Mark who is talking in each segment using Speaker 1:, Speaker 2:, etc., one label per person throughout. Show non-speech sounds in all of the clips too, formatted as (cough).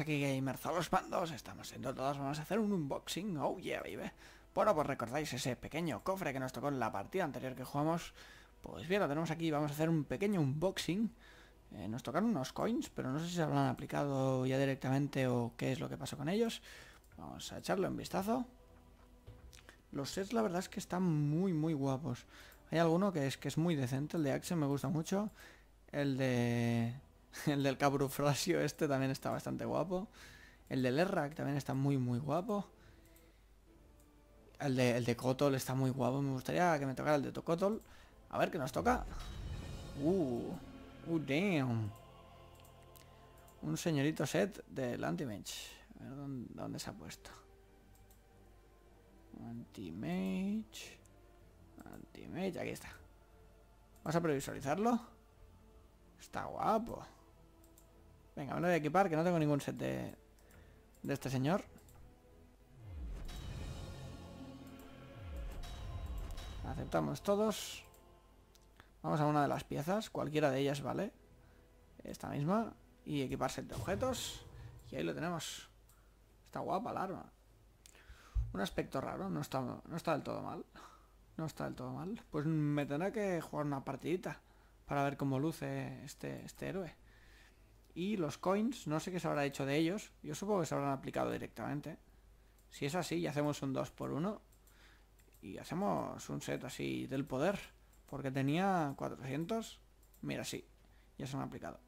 Speaker 1: aquí Gamers a los bandos, estamos siendo todos, vamos a hacer un unboxing, oh yeah baby Bueno, pues recordáis ese pequeño cofre que nos tocó en la partida anterior que jugamos Pues bien, lo tenemos aquí, vamos a hacer un pequeño unboxing eh, Nos tocaron unos coins, pero no sé si se habrán aplicado ya directamente o qué es lo que pasó con ellos Vamos a echarle un vistazo Los sets la verdad es que están muy muy guapos Hay alguno que es que es muy decente, el de Axe me gusta mucho El de (laughs) El del Cabrufrasio este también está bastante guapo. El del Errak también está muy, muy guapo. El de, el Kotol está muy guapo. Me gustaría que me tocara el de Tocotol. A ver qué nos toca. Uh, uh, damn. Un señorito set del Antimage. A ver dónde, se ha puesto. Antimage. Antimage, aquí está. Vamos a previsualizarlo. Está guapo. Venga, me lo voy a equipar, que no tengo ningún set de, este señor. Aceptamos todos. Vamos a una de las piezas, cualquiera de ellas vale. Esta misma. Y equipar set de objetos. Y ahí lo tenemos. Está guapa la arma. Un aspecto raro, no está, no está del todo mal. No está del todo mal. Pues me tendrá que jugar una partidita para ver cómo luce este, este héroe. Y los coins, no sé qué se habrá hecho de ellos. Yo supongo que se habrán aplicado directamente. Si es así, ya hacemos un 2 por 1 Y hacemos un set así del poder. Porque tenía 400. Mira, sí. Ya se han aplicado.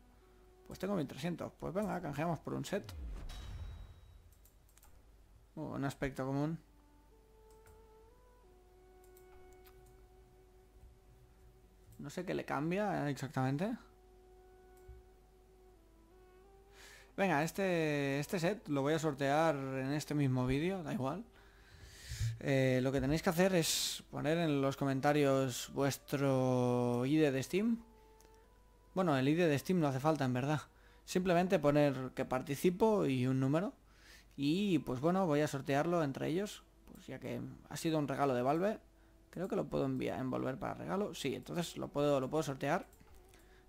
Speaker 1: Pues tengo 1300. Pues venga, canjeamos por un set. Oh, un aspecto común. No sé qué le cambia exactamente. Venga, este, este set lo voy a sortear en este mismo vídeo, da igual. Eh, lo que tenéis que hacer es poner en los comentarios vuestro ID de Steam. Bueno, el ID de Steam no hace falta, en verdad. Simplemente poner que participo y un número. Y pues bueno, voy a sortearlo entre ellos. Pues ya que ha sido un regalo de Valve. Creo que lo puedo enviar, envolver para regalo. Sí, entonces lo puedo, lo puedo sortear.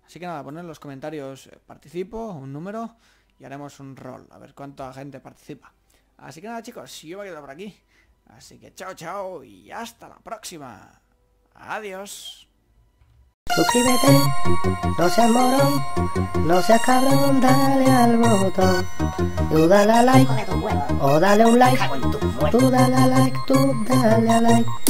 Speaker 1: Así que nada, poner en los comentarios eh, participo, un número y haremos un rol, a ver cuánta gente participa. Así que nada chicos, yo me quedo por aquí. Así que chao chao y hasta la próxima. Adiós. Suscríbete, no seas morón, no seas cabrón, dale al botón. Tú dale a like, o dale un like, tú dale a like, tú dale a like.